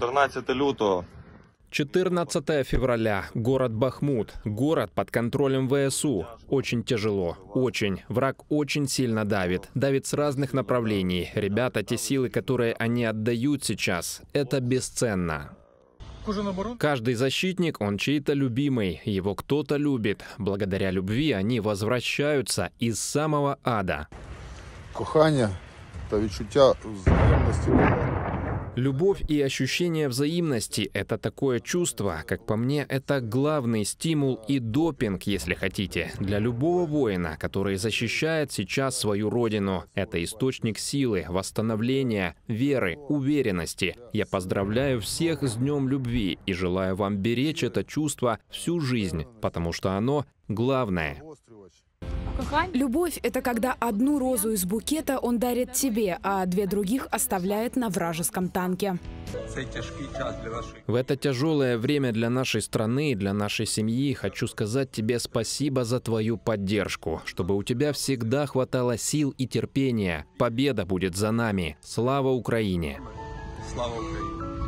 14 лютого. 14 февраля. Город Бахмут. Город под контролем ВСУ. Очень тяжело. Очень. Враг очень сильно давит. Давит с разных направлений. Ребята, те силы, которые они отдают сейчас, это бесценно. Каждый защитник, он чей-то любимый, его кто-то любит. Благодаря любви они возвращаются из самого ада. Кохание – это відчуття взаємності. Любовь и ощущение взаимности — это такое чувство, как по мне, это главный стимул и допинг, если хотите, для любого воина, который защищает сейчас свою родину. Это источник силы, восстановления, веры, уверенности. Я поздравляю всех с Днем Любви и желаю вам беречь это чувство всю жизнь, потому что оно главное. Любовь – это когда одну розу из букета он дарит тебе, а две других оставляет на вражеском танке. В это тяжелое время для нашей страны и для нашей семьи хочу сказать тебе спасибо за твою поддержку, чтобы у тебя всегда хватало сил и терпения. Победа будет за нами. Слава Украине! Слава Украине!